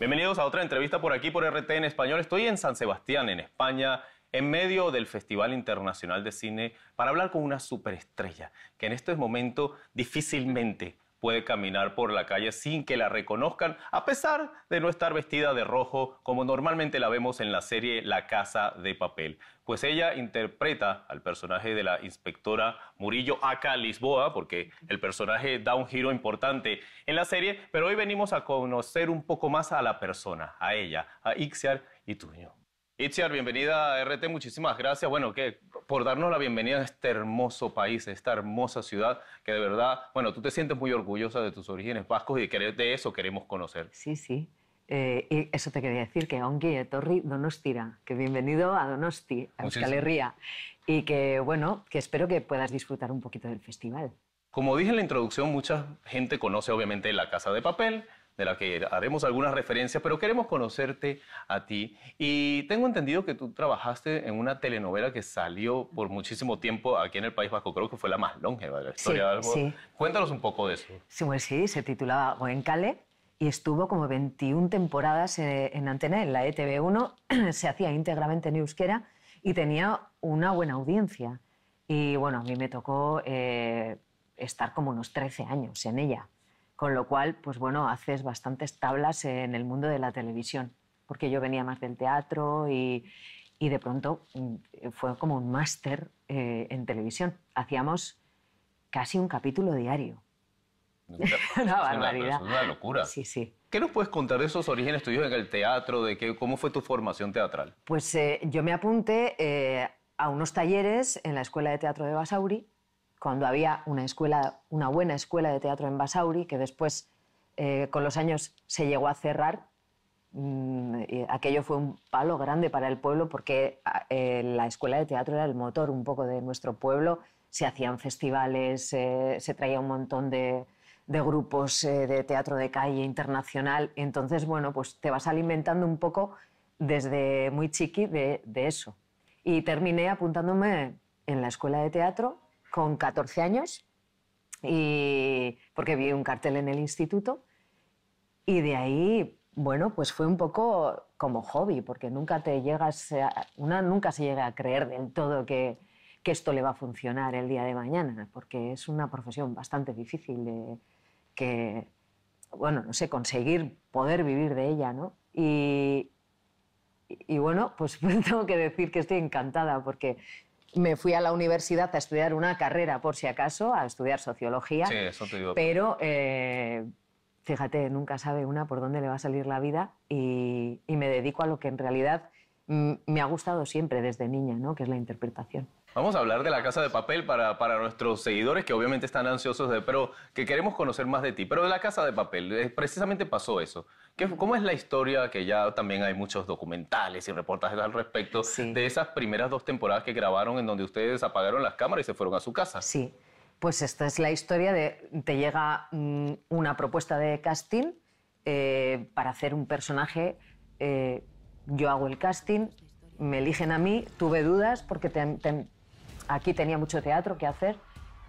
Bienvenidos a otra entrevista por aquí por RT en español. Estoy en San Sebastián, en España, en medio del Festival Internacional de Cine para hablar con una superestrella que en este momento difícilmente puede caminar por la calle sin que la reconozcan, a pesar de no estar vestida de rojo como normalmente la vemos en la serie La Casa de Papel. Pues ella interpreta al personaje de la inspectora Murillo Aca Lisboa, porque el personaje da un giro importante en la serie, pero hoy venimos a conocer un poco más a la persona, a ella, a Ixiar Ituño. Itziar, bienvenida a RT, muchísimas gracias. Bueno, que por darnos la bienvenida a este hermoso país, a esta hermosa ciudad, que de verdad, bueno, tú te sientes muy orgullosa de tus orígenes vascos y de eso queremos conocer. Sí, sí. Eh, y eso te quería decir, que ongi etorri donostira, que bienvenido a Donosti, a Euskal Herria, y que, bueno, que espero que puedas disfrutar un poquito del festival. Como dije en la introducción, mucha gente conoce obviamente la Casa de Papel, de la que haremos algunas referencias, pero queremos conocerte a ti. Y tengo entendido que tú trabajaste en una telenovela que salió por muchísimo tiempo aquí en el País Vasco, creo que fue la más longeva de la historia. de Cuéntanos un poco de eso. Sí, sí, se titulaba Goencale y estuvo como 21 temporadas eh, en antena, en la ETV1, se hacía íntegramente en euskera y tenía una buena audiencia. Y bueno, a mí me tocó eh, estar como unos 13 años en ella. Con lo cual, pues bueno, haces bastantes tablas en el mundo de la televisión, porque yo venía más del teatro y, y de pronto mm, fue como un máster eh, en televisión. Hacíamos casi un capítulo diario. Una, barbaridad. Es una, locura. Sí, sí. ¿Qué nos puedes contar de esos orígenes tuyos en el teatro? De qué, ¿Cómo fue tu formación teatral? Pues eh, yo me apunté eh, a unos talleres en la Escuela de Teatro de Basauri cuando había una, escuela, una buena escuela de teatro en Basauri, que después, eh, con los años, se llegó a cerrar. Mm, aquello fue un palo grande para el pueblo porque ah, eh, la escuela de teatro era el motor un poco de nuestro pueblo. Se hacían festivales, eh, se traía un montón de, grupos de teatro de calle internacional. Entonces, bueno, pues te vas alimentando un poco desde muy chiqui de eso. Y terminé apuntándome en la escuela de teatro con 14 años, y porque vi un cartel en el instituto. Y de ahí, bueno, pues fue un poco como hobby, porque nunca te llegas, una nunca se llega a creer del todo que, que esto le va a funcionar el día de mañana, porque es una profesión bastante difícil de que, bueno, no sé, conseguir poder vivir de ella, ¿no? Y, y bueno, pues tengo que decir que estoy encantada porque me fui a la universidad a estudiar una carrera, por si acaso, a estudiar sociología. Sí, eso Pero eh, fíjate, nunca sabe una por dónde le va a salir la vida y, y me dedico a lo que en realidad me ha gustado siempre desde niña, ¿no? que es la interpretación. Vamos a hablar de la casa de papel para, para nuestros seguidores que obviamente están ansiosos, de, pero que queremos conocer más de ti. Pero de la casa de papel, eh, precisamente pasó eso. ¿Qué, ¿Cómo es la historia, que ya también hay muchos documentales y reportajes al respecto, de esas primeras dos temporadas que grabaron en donde ustedes apagaron las cámaras y se fueron a su casa? Sí, pues esta es la historia de, te llega mm, una propuesta de casting eh, para hacer un personaje, eh, yo hago el casting, me eligen a mí, tuve dudas porque te, te Aquí tenía mucho teatro que hacer,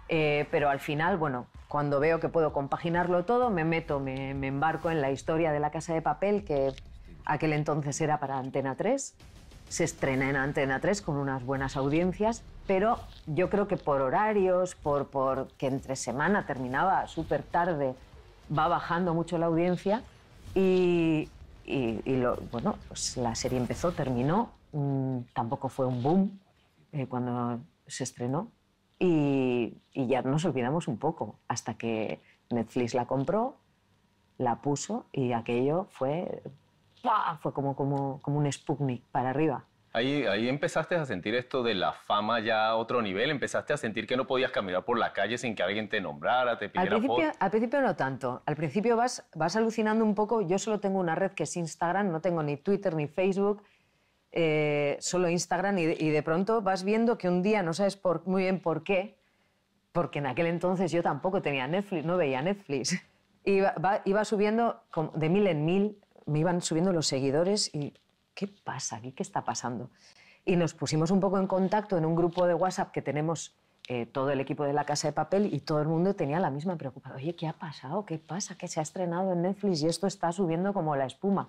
eh, pero al final, bueno, cuando veo que puedo compaginarlo todo, me meto, me, embarco en la historia de la Casa de Papel, que aquel entonces era para Antena 3. Se estrena en Antena 3 con unas buenas audiencias, pero yo creo que por horarios, por, por que entre semana terminaba súper tarde, va bajando mucho la audiencia y, bueno, pues la serie empezó, terminó, mm, tampoco fue un boom. Eh, cuando se estrenó y, ya nos olvidamos un poco hasta que Netflix la compró, la puso y aquello fue, fue como, como, como un Sputnik para arriba. Ahí, ahí, empezaste a sentir esto de la fama ya a otro nivel, empezaste a sentir que no podías caminar por la calle sin que alguien te nombrara, te pidiera al principio, Al principio no tanto, al principio vas, vas alucinando un poco, yo solo tengo una red que es Instagram, no tengo ni Twitter ni Facebook, eh, solo Instagram y de, pronto vas viendo que un día no sabes muy bien por qué, porque en aquel entonces yo tampoco tenía Netflix, no veía Netflix. Iba, va, iba subiendo de mil en mil, me iban subiendo los seguidores y ¿qué pasa aquí? ¿Qué está pasando? Y nos pusimos un poco en contacto en un grupo de WhatsApp que tenemos eh, todo el equipo de la Casa de Papel y todo el mundo tenía la misma preocupación. Oye, ¿qué ha pasado? ¿Qué pasa? ¿Qué se ha estrenado en Netflix y esto está subiendo como la espuma?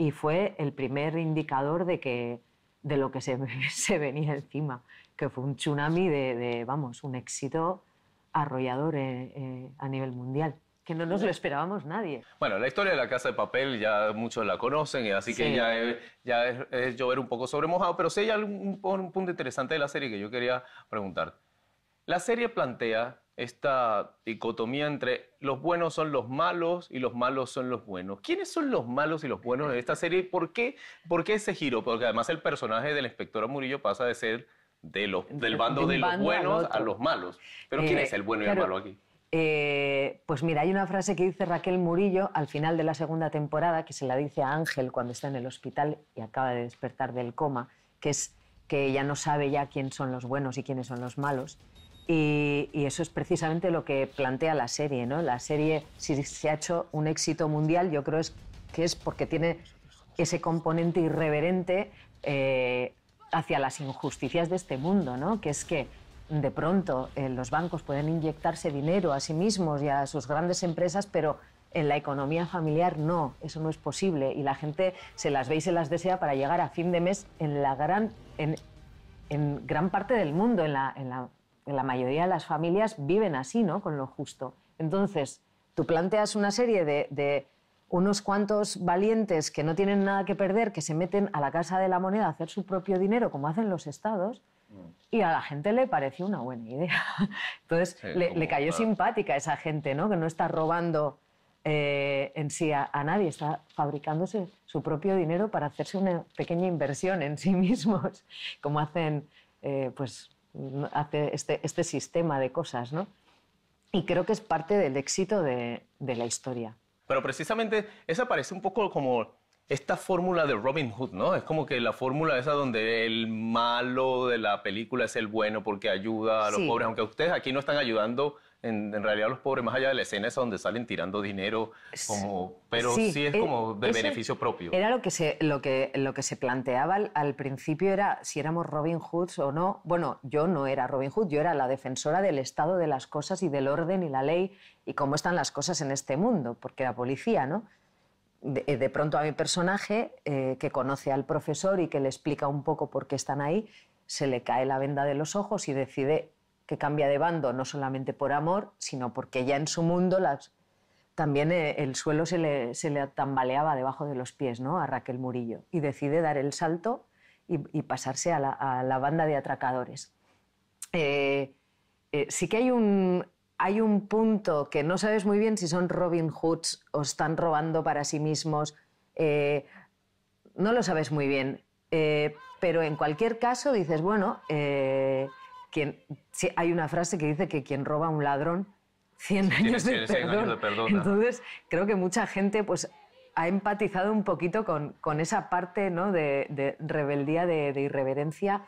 y fue el primer indicador de, que, de lo que se, venía encima, que fue un tsunami de, de vamos, un éxito arrollador eh, eh, a nivel mundial que no nos lo esperábamos nadie. Bueno, la historia de la Casa de Papel ya muchos la conocen, así que ya, es, ya es, llover un poco sobre mojado, pero sí hay algún, un punto interesante de la serie que yo quería preguntar. La serie plantea esta dicotomía entre los buenos son los malos y los malos son los buenos. ¿Quiénes son los malos y los buenos en esta serie y por qué, ese giro? Porque además el personaje de la inspectora Murillo pasa de ser del bando de, los buenos a los malos. Pero eh, ¿quién es el bueno y el malo aquí? Eh, pues mira, hay una frase que dice Raquel Murillo al final de la segunda temporada, que se la dice a Ángel cuando está en el hospital y acaba de despertar del coma, que es que ella no sabe ya quién son los buenos y quiénes son los malos y, eso es precisamente lo que plantea la serie, ¿no? La serie, si se ha hecho un éxito mundial, yo creo es, que es porque tiene ese componente irreverente eh, hacia las injusticias de este mundo, ¿no? Que es que de pronto eh, los bancos pueden inyectarse dinero a sí mismos y a sus grandes empresas, pero en la economía familiar no, eso no es posible. Y la gente se las ve y se las desea para llegar a fin de mes en la gran, en, gran parte del mundo, en la la mayoría de las familias viven así, ¿no? Con lo justo. Entonces, tú planteas una serie de, unos cuantos valientes que no tienen nada que perder, que se meten a la casa de la moneda a hacer su propio dinero, como hacen los estados, mm. y a la gente le pareció una buena idea. Entonces, le, le, cayó simpática esa gente, ¿no? Que no está robando eh, en sí a, nadie, está fabricándose su propio dinero para hacerse una pequeña inversión en sí mismos, como hacen, eh, pues, hace este, este, sistema de cosas, ¿no? Y creo que es parte del éxito de, la historia. Pero precisamente esa parece un poco como esta fórmula de Robin Hood, ¿no? Es como que la fórmula esa donde el malo de la película es el bueno porque ayuda a los pobres, aunque ustedes aquí no están ayudando en, realidad los pobres, más allá de la escena es donde salen tirando dinero, pero sí, es e, como de beneficio propio. Era lo que se, lo que, lo que se planteaba al, principio, era si éramos Robin Hoods o no. Bueno, yo no era Robin Hood, yo era la defensora del estado de las cosas y del orden y la ley y cómo están las cosas en este mundo, porque era policía, ¿no? De, pronto a mi personaje, eh, que conoce al profesor y que le explica un poco por qué están ahí, se le cae la venda de los ojos y decide que cambia de bando, no solamente por amor, sino porque ya en su mundo las, también eh, el suelo se le, tambaleaba debajo de los pies ¿no? a Raquel Murillo y decide dar el salto y, pasarse a la, banda de atracadores. Eh, eh, sí que hay un, hay un punto que no sabes muy bien si son Robin Hoods o están robando para sí mismos. no lo sabes muy bien. pero en cualquier caso dices, bueno, hay una frase que dice que quien roba a un ladrón, 100 años, de perdón. Entonces, creo que mucha gente pues, ha empatizado un poquito con, esa parte ¿no? de, rebeldía, de, irreverencia,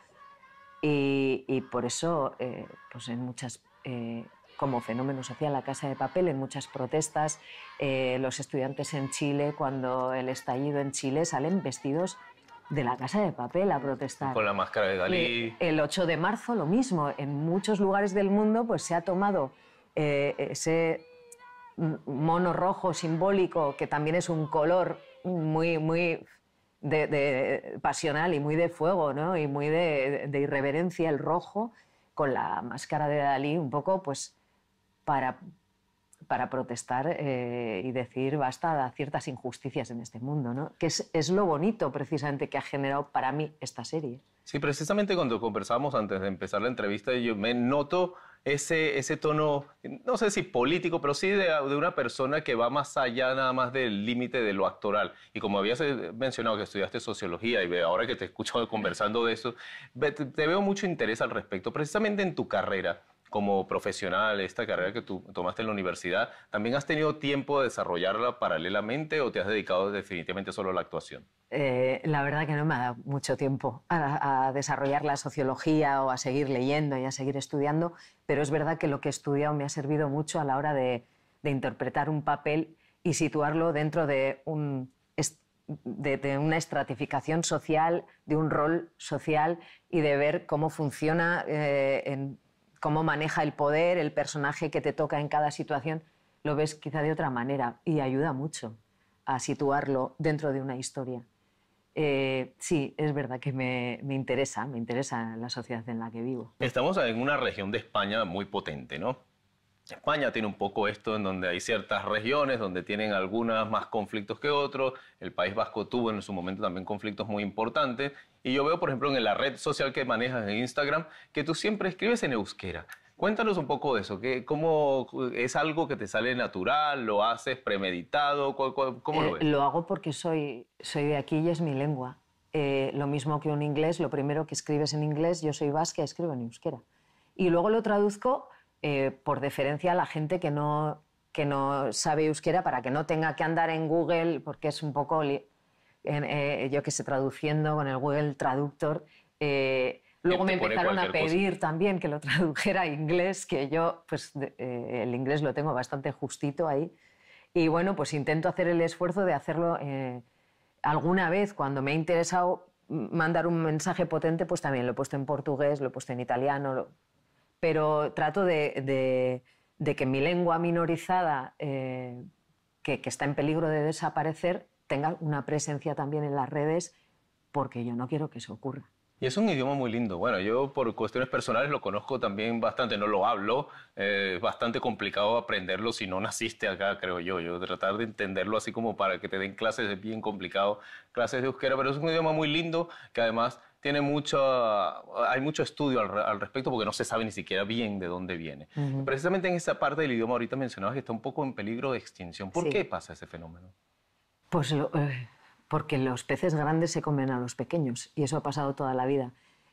y, por eso, eh, pues en muchas... Eh, como fenómeno social, la casa de papel, en muchas protestas, eh, los estudiantes en Chile, cuando el estallido en Chile, salen vestidos de la Casa de Papel a protestar. Con la máscara de Dalí. Eh, el 8 de marzo lo mismo. En muchos lugares del mundo pues, se ha tomado eh, ese mono rojo simbólico, que también es un color muy, muy de, pasional y muy de fuego, ¿no? y muy de, de, irreverencia, el rojo, con la máscara de Dalí, un poco pues, para para protestar eh, y decir basta a ciertas injusticias en este mundo, ¿no? que es, es, lo bonito precisamente que ha generado para mí esta serie. Sí, precisamente cuando conversamos antes de empezar la entrevista, yo me noto ese, ese tono, no sé si político, pero sí de, de una persona que va más allá nada más del límite de lo actoral. Y como habías eh, mencionado que estudiaste sociología y ahora que te escucho conversando de eso, te veo mucho interés al respecto, precisamente en tu carrera como profesional, esta carrera que tú tomaste en la universidad, ¿también has tenido tiempo de desarrollarla paralelamente o te has dedicado definitivamente solo a la actuación? Eh, la verdad que no me ha dado mucho tiempo a, desarrollar la sociología o a seguir leyendo y a seguir estudiando, pero es verdad que lo que he estudiado me ha servido mucho a la hora de, interpretar un papel y situarlo dentro de, un, de, una estratificación social, de un rol social y de ver cómo funciona eh, en cómo maneja el poder, el personaje que te toca en cada situación, lo ves quizá de otra manera y ayuda mucho a situarlo dentro de una historia. Eh, sí, es verdad que me, me, interesa, me interesa la sociedad en la que vivo. Estamos en una región de España muy potente, ¿no? España tiene un poco esto en donde hay ciertas regiones donde tienen algunas más conflictos que otros. El País Vasco tuvo en su momento también conflictos muy importantes y yo veo, por ejemplo, en la red social que manejas en Instagram, que tú siempre escribes en euskera. Cuéntanos un poco de eso. ¿Cómo es algo que te sale natural? ¿Lo haces premeditado? ¿Cómo, lo eh, ves? lo hago porque soy, soy de aquí y es mi lengua. Eh, lo mismo que un inglés, lo primero que escribes en inglés, yo soy vasca, escribo en euskera. Y luego lo traduzco eh, por deferencia a la gente que no, que no sabe euskera para que no tenga que andar en Google, porque es un poco eh, yo que sé, traduciendo con el Google Traductor. Eh, luego me empezaron a pedir también que lo tradujera a inglés, que yo, pues eh, el inglés lo tengo bastante justito ahí. Y bueno, pues intento hacer el esfuerzo de hacerlo alguna vez cuando me ha interesado mandar un mensaje potente, pues también lo he puesto en portugués, lo he puesto en italiano, pero trato de, que mi lengua minorizada, que, que, está en peligro de desaparecer, tenga una presencia también en las redes, porque yo no quiero que eso ocurra. Y es un idioma muy lindo. Bueno, yo por cuestiones personales lo conozco también bastante, no lo hablo. Eh, es bastante complicado aprenderlo si no naciste acá, creo yo. Yo tratar de entenderlo así como para que te den clases es bien complicado, clases de euskera, pero es un idioma muy lindo que además tiene mucho, hay mucho estudio al, respecto porque no se sabe ni siquiera bien de dónde viene. Precisamente en esa parte del idioma ahorita mencionabas que está un poco en peligro de extinción. ¿Por qué pasa ese fenómeno? Pues eh, porque los peces grandes se comen a los pequeños y eso ha pasado toda la vida.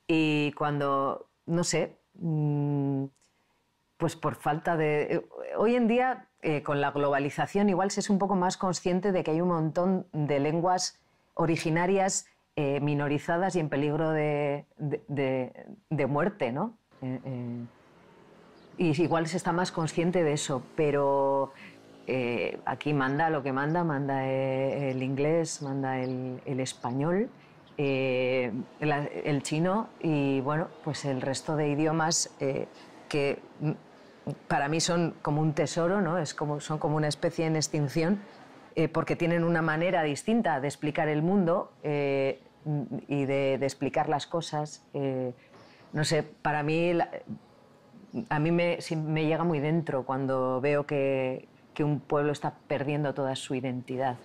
Y cuando, no sé, mm, pues por falta de... Eh, hoy en día, eh, con la globalización, igual se es un poco más consciente de que hay un montón de lenguas originarias minorizadas y en peligro de, muerte, ¿no? y igual se está más consciente de eso, pero eh, aquí manda lo que manda, manda eh, el inglés, manda el, español, eh, el, chino y bueno, pues el resto de idiomas que para mí son como un tesoro, ¿no? es como, son como una especie en extinción porque tienen una manera distinta de explicar el mundo y de, explicar las cosas. no sé, para mí... a mí me, llega muy dentro cuando veo que, que un pueblo está perdiendo toda su identidad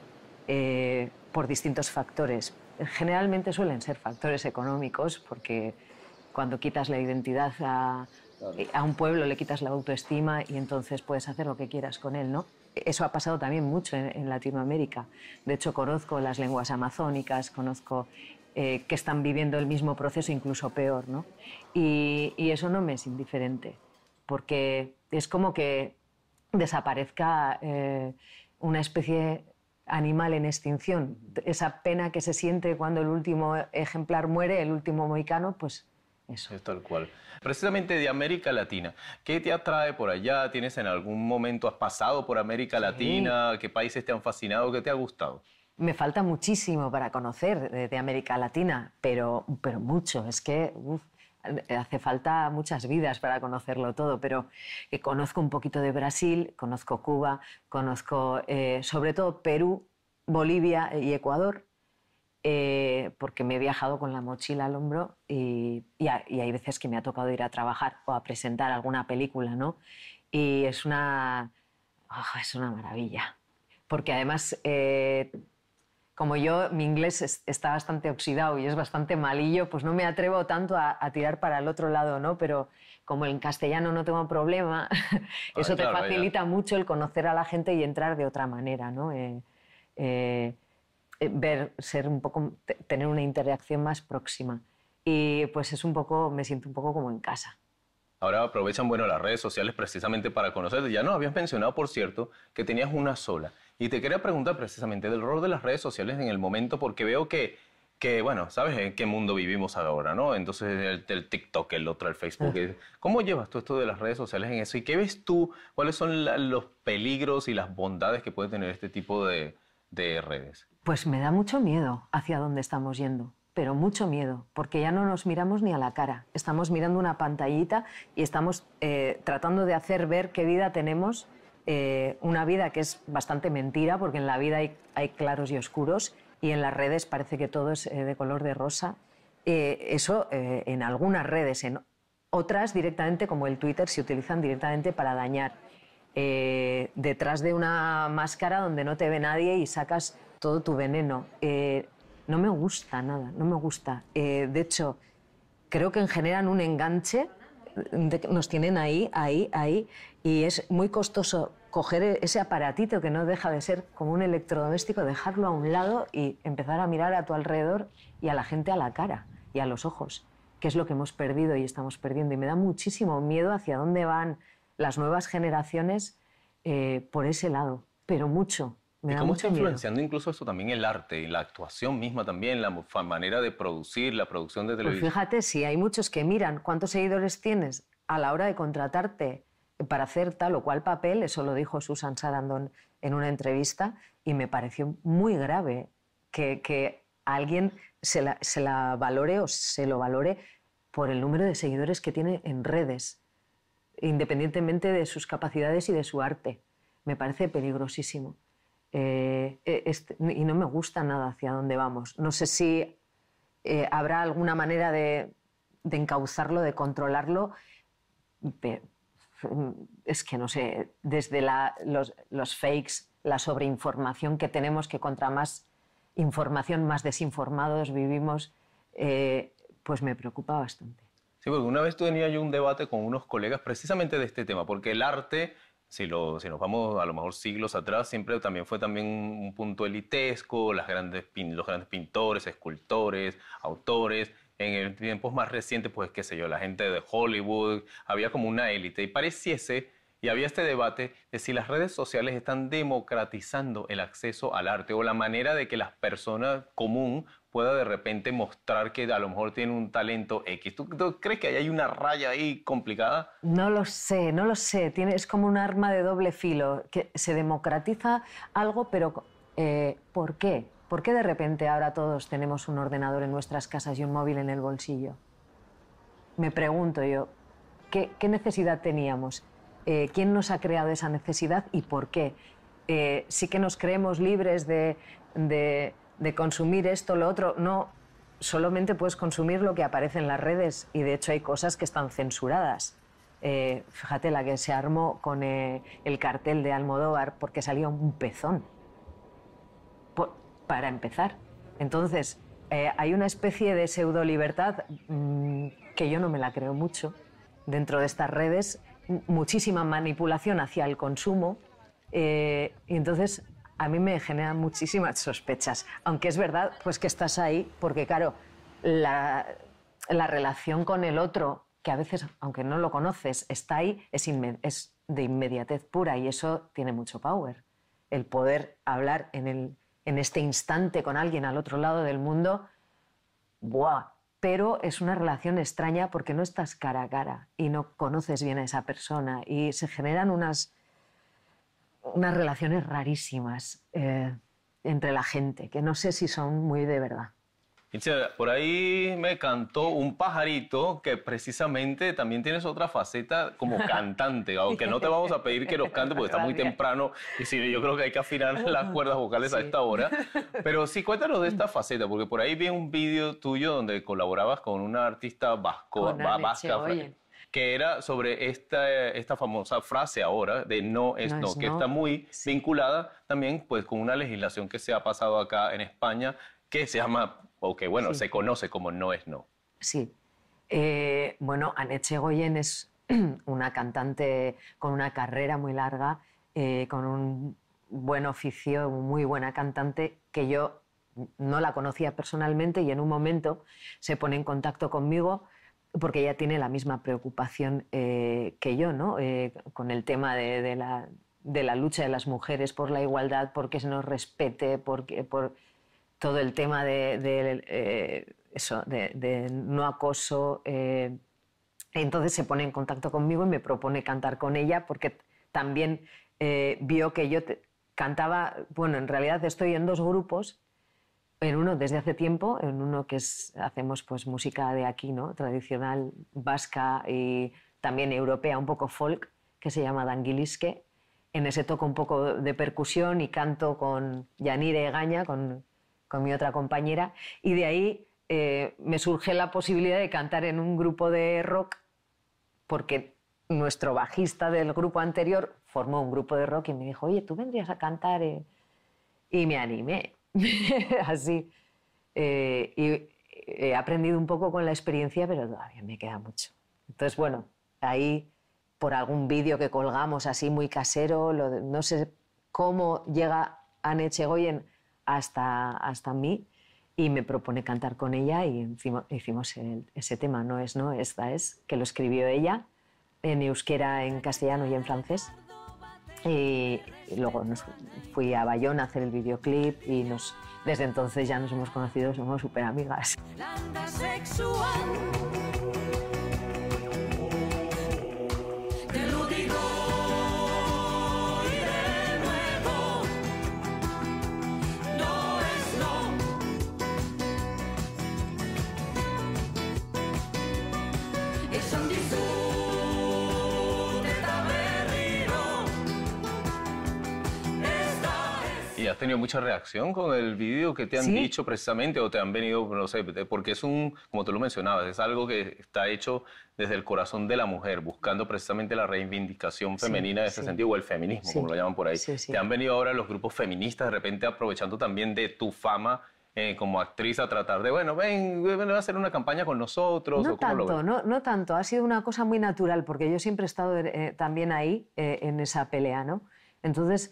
eh, por distintos factores. Generalmente suelen ser factores económicos, porque cuando quitas la identidad a, un pueblo le quitas la autoestima y entonces puedes hacer lo que quieras con él, ¿no? Eso ha pasado también mucho en, Latinoamérica. De hecho, conozco las lenguas amazónicas, conozco eh, que están viviendo el mismo proceso, incluso peor, ¿no? y eso no me es indiferente, porque es como que desaparezca eh, una especie animal en extinción. Esa pena que se siente cuando el último ejemplar muere, el último moicano, pues eso. Es tal cual. Precisamente de América Latina, ¿qué te atrae por allá? ¿Tienes en algún momento, has pasado por América Latina? ¿Qué países te han fascinado? ¿Qué te ha gustado? Me falta muchísimo para conocer de, América Latina, pero, pero mucho. Es que hace falta muchas vidas para conocerlo todo, pero eh, conozco un poquito de Brasil, conozco Cuba, conozco eh, sobre todo Perú, Bolivia y Ecuador, eh, porque me he viajado con la mochila al hombro y, hay veces que me ha tocado ir a trabajar o a presentar alguna película, ¿no? Y es una, ah, es una maravilla, porque además como yo, mi inglés está bastante oxidado y es bastante malillo, pues no me atrevo tanto a, tirar para el otro lado, ¿no? Pero como en castellano no tengo problema, eso te facilita mucho el conocer a la gente y entrar de otra manera, ¿no? Eh, eh, eh, ver, ser un poco, tener una interacción más próxima. Y pues es un poco, me siento un poco como en casa. Ahora aprovechan, bueno, las redes sociales precisamente para conocerte. Ya no habías mencionado, por cierto, que tenías una sola. Y te quería preguntar precisamente del rol de las redes sociales en el momento, porque veo que, bueno, ¿sabes en qué mundo vivimos ahora, no? Entonces el, TikTok, el otro, el Facebook. ¿Cómo llevas tú esto de las redes sociales en eso? ¿Y qué ves tú? ¿Cuáles son los peligros y las bondades que puede tener este tipo de redes? Pues me da mucho miedo hacia dónde estamos yendo pero mucho miedo, porque ya no nos miramos ni a la cara. Estamos mirando una pantallita y estamos eh, tratando de hacer ver qué vida tenemos, eh, una vida que es bastante mentira, porque en la vida hay, claros y oscuros y en las redes parece que todo es eh, de color de rosa. eso en algunas redes, en otras directamente, como el Twitter, se utilizan directamente para dañar. detrás de una máscara donde no te ve nadie y sacas todo tu veneno no me gusta nada, no me gusta. Eh, de hecho, creo que generan un enganche, nos tienen ahí, ahí, ahí, y es muy costoso coger e-, ese aparatito que no deja de ser como un electrodoméstico, dejarlo a un lado y empezar a mirar a tu alrededor y a la gente a la cara y a los ojos, que es lo que hemos perdido y estamos perdiendo. Y me da muchísimo miedo hacia dónde van las nuevas generaciones eh, por ese lado, pero mucho, ¿Y cómo está influenciando incluso eso también el arte y la actuación misma también, la manera de producir, la producción de pues televisión? fíjate, si hay muchos que miran cuántos seguidores tienes a la hora de contratarte para hacer tal o cual papel, eso lo dijo Susan Sarandon en una entrevista, y me pareció muy grave que, alguien se la valore o se lo valore por el número de seguidores que tiene en redes, independientemente de sus capacidades y de su arte. Me parece peligrosísimo. Eh, e, este, y no me gusta nada hacia dónde vamos. No sé si eh, habrá alguna manera de, de encauzarlo, de controlarlo, es que no sé, desde los, fakes, la sobreinformación que tenemos, que contra más información, más desinformados vivimos, eh, pues me preocupa bastante. Sí, porque una vez tuve yo un debate con unos colegas precisamente de este tema, porque el arte si, nos vamos a lo mejor siglos atrás, siempre también fue también un punto elitesco, las grandes, los grandes pintores, escultores, autores. En el tiempos más recientes, pues qué sé yo, la gente de Hollywood, había como una élite y pareciese, y había este debate de si las redes sociales están democratizando el acceso al arte o la manera de que las personas común pueda de repente mostrar que a lo mejor tiene un talento X. ¿Tú, crees que hay una raya ahí complicada? No lo sé, no lo sé. Tiene, es como un arma de doble filo, que se democratiza algo, pero eh, ¿por qué? ¿Por qué de repente ahora todos tenemos un ordenador en nuestras casas y un móvil en el bolsillo? Me pregunto yo, ¿qué, necesidad teníamos? Eh, ¿Quién nos ha creado esa necesidad y por qué? Eh, sí que nos creemos libres de de consumir esto, lo otro. No, solamente puedes consumir lo que aparece en las redes y de hecho hay cosas que están censuradas. Eh, fíjate la que se armó con eh, el cartel de Almodóvar porque salió un pezón. para empezar. Entonces, eh, hay una especie de pseudo libertad mm, que yo no me la creo mucho dentro de estas redes, muchísima manipulación hacia el consumo. y entonces a mí me generan muchísimas sospechas. Aunque es verdad, pues que estás ahí, porque claro, la, relación con el otro, que a veces, aunque no lo conoces, está ahí, es, de inmediatez pura y eso tiene mucho power. El poder hablar en, en este instante con alguien al otro lado del mundo, ¡buah! Pero es una relación extraña porque no estás cara a cara y no conoces bien a esa persona y se generan unas unas relaciones rarísimas eh, entre la gente, que no sé si son muy de verdad. Por ahí me cantó un pajarito que precisamente también tienes otra faceta como cantante, aunque no te vamos a pedir que nos cante porque está muy temprano y sí, yo creo que hay que afinar las cuerdas vocales a esta hora. Pero sí, cuéntanos de esta faceta, porque por ahí vi un vídeo tuyo donde colaborabas con una artista vasca. vasca que era sobre esta, esta famosa frase ahora de no es no, que está muy vinculada también pues con una legislación que se ha pasado acá en España que se llama, o que bueno, se conoce como no es no. Sí. Eh, bueno, Anette Goyen es una cantante con una carrera muy larga, eh, con un buen oficio, muy buena cantante, que yo no la conocía personalmente y en un momento se pone en contacto conmigo porque ella tiene la misma preocupación eh, que yo, ¿no? Eh, con el tema de, la, lucha de las mujeres por la igualdad, porque se nos respete, porque, por todo el tema de, eh, no acoso. entonces se pone en contacto conmigo y me propone cantar con ella, porque también vio que yo cantaba, bueno, en realidad estoy en dos grupos en uno desde hace tiempo, en uno que hacemos pues música de aquí, ¿no? Tradicional, vasca y también europea, un poco folk, que se llama Danguilisque. En ese toco un poco de percusión y canto con Yanire Egaña, con, con mi otra compañera. Y de ahí eh, me surge la posibilidad de cantar en un grupo de rock, porque nuestro bajista del grupo anterior formó un grupo de rock y me dijo, oye, tú vendrías a cantar. Y me animé. así. Eh, y eh, he aprendido un poco con la experiencia, pero todavía me queda mucho. Entonces, bueno, ahí por algún vídeo que colgamos así muy casero, no sé cómo llega Anne Chegoyen hasta, hasta mí y me propone cantar con ella y hicimos ese tema, no es no, esta es, que lo escribió ella en euskera, en castellano y en francés. Eh, y, luego nos fui a Bayón a hacer el videoclip y nos, desde entonces ya nos hemos conocido, somos súper amigas. has tenido mucha reacción con el vídeo que te han dicho precisamente o te han venido, no sé, porque es un, como tú lo mencionabas, es algo que está hecho desde el corazón de la mujer, buscando precisamente la reivindicación femenina en ese sentido, o el feminismo, como lo llaman por ahí. Te han venido ahora los grupos feministas de repente aprovechando también de tu fama eh, como actriz a tratar de, bueno, ven, ven, a hacer una campaña con nosotros. No o tanto, lo no, no, tanto. Ha sido una cosa muy natural, porque yo siempre he estado eh, también ahí eh, en esa pelea, ¿no? Entonces,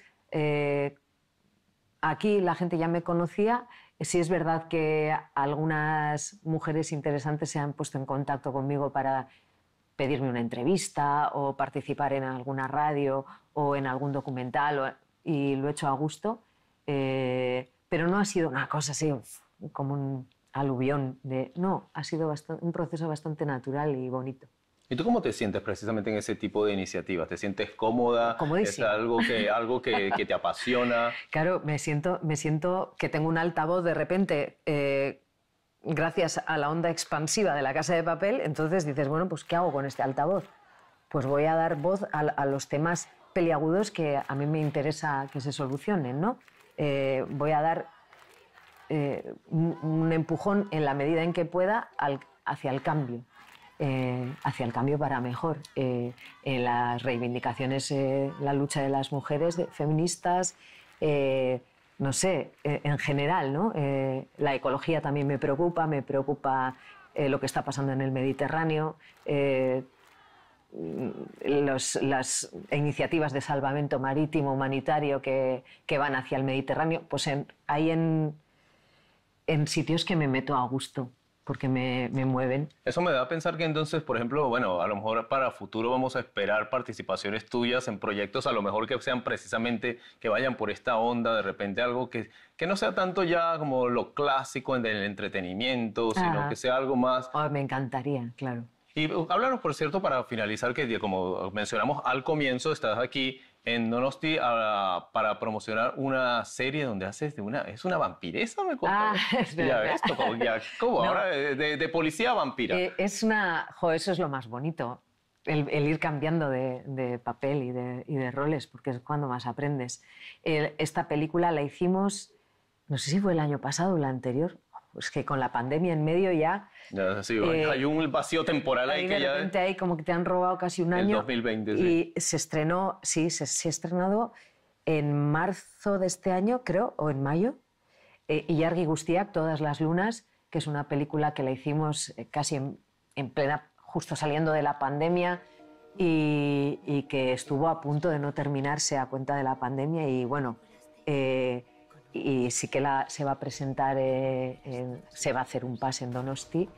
aquí la gente ya me conocía. Sí es verdad que algunas mujeres interesantes se han puesto en contacto conmigo para pedirme una entrevista o participar en alguna radio o en algún documental y lo he hecho a gusto, eh, pero no ha sido una cosa así como un aluvión de... No, ha sido un proceso bastante natural y bonito. ¿Y tú cómo te sientes precisamente en ese tipo de iniciativas? ¿Te sientes cómoda? ¿Es algo que, algo que, que, te apasiona? Claro, me siento, me siento que tengo un altavoz de repente. Eh, gracias a la onda expansiva de la casa de papel, entonces dices, bueno, pues ¿qué hago con este altavoz? Pues voy a dar voz a, los temas peliagudos que a mí me interesa que se solucionen, ¿no? Eh, voy a dar eh, un, empujón en la medida en que pueda hacia el cambio. Eh, hacia el cambio para mejor. Eh, las reivindicaciones, eh, la lucha de las mujeres feministas, no sé, en general, la ecología también me preocupa, me preocupa lo que está pasando en el Mediterráneo. las iniciativas de salvamento marítimo humanitario que, van hacia el Mediterráneo, pues hay en sitios que me meto a gusto porque me, me, mueven. Eso me da a pensar que entonces, por ejemplo, bueno, a lo mejor para futuro vamos a esperar participaciones tuyas en proyectos, a lo mejor que sean precisamente, que vayan por esta onda, de repente algo que, que no sea tanto ya como lo clásico en el entretenimiento, sino que sea algo más... me encantaría, claro. Y uh, háblanos, por cierto, para finalizar, que como mencionamos al comienzo, estás aquí en Donosti ah, para promocionar una serie donde haces de una... Es una vampiresa, me contó. Ah, es verdad. Ya ¿cómo? Ahora, eh, de, de, policía a vampira. Eh, es una... eso es lo más bonito, el, ir cambiando de, de papel y de, y de, roles, porque es cuando más aprendes. esta película la hicimos, no sé si fue el año pasado o el anterior, pues que con la pandemia en medio ya... ya sí, hay eh, un vacío temporal ahí, que de repente ya... como que te han robado casi un el año. 2020, Y se estrenó, sí, se, ha estrenado en marzo de este año, creo, o en mayo, eh, y Yargi Gustiak, Todas las lunas, que es una película que la hicimos eh, casi en, plena, justo saliendo de la pandemia, y, que estuvo a punto de no terminarse a cuenta de la pandemia y bueno, y sí que la, se va a presentar, eh, se va a hacer un pase en Donosti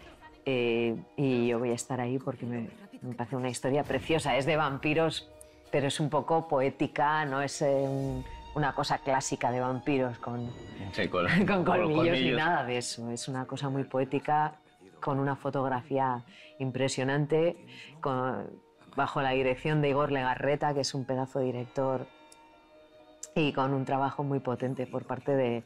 eh, y yo voy a estar ahí porque me, me, parece una historia preciosa. Es de vampiros, pero es un poco poética, no es eh, una cosa clásica de vampiros con, con, colmillos, ni nada de eso. Es una cosa muy poética, con una fotografía impresionante, bajo la dirección de Igor Legarreta, que es un pedazo de director y con un trabajo muy potente por parte de,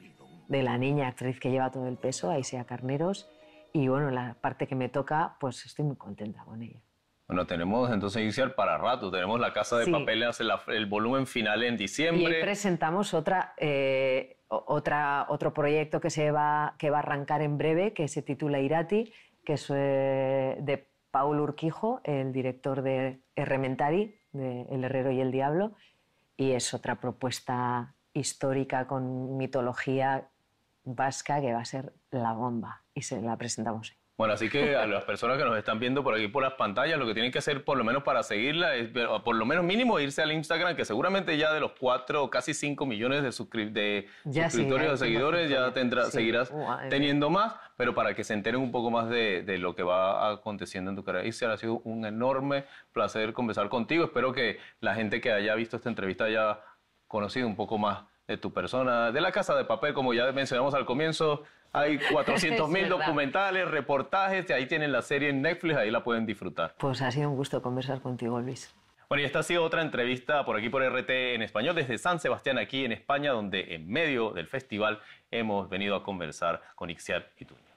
de la niña actriz que lleva todo el peso, sea Carneros. Y bueno, la parte que me toca, pues estoy muy contenta con ella. Bueno, tenemos entonces inicial para rato. Tenemos la Casa de papel Papeles, el, volumen final en diciembre. Y presentamos otra, eh, otra, otro proyecto que, se va, que va a arrancar en breve, que se titula Irati, que es eh, de Paul Urquijo, el director de Errementari, de El Herrero y el Diablo, y es otra propuesta histórica con mitología vasca que va a ser la bomba y se la presentamos. Bueno, así que a las personas que nos están viendo por aquí por las pantallas, lo que tienen que hacer por lo menos para seguirla es, por lo menos mínimo, irse al Instagram, que seguramente ya de los cuatro, casi cinco millones de, suscriptores, seguidores, ya tendrá, seguirás eh. teniendo más, pero para que se enteren un poco más de, lo que va aconteciendo en tu carrera. Isabel, ha sido un enorme placer conversar contigo. Espero que la gente que haya visto esta entrevista haya conocido un poco más de tu persona, de la casa de papel, como ya mencionamos al comienzo, hay 400.000 documentales, reportajes, ahí tienen la serie en Netflix, ahí la pueden disfrutar. Pues ha sido un gusto conversar contigo, Luis. Bueno, y esta ha sido otra entrevista por aquí por RT en español desde San Sebastián, aquí en España, donde en medio del festival hemos venido a conversar con Ixiar Ituño.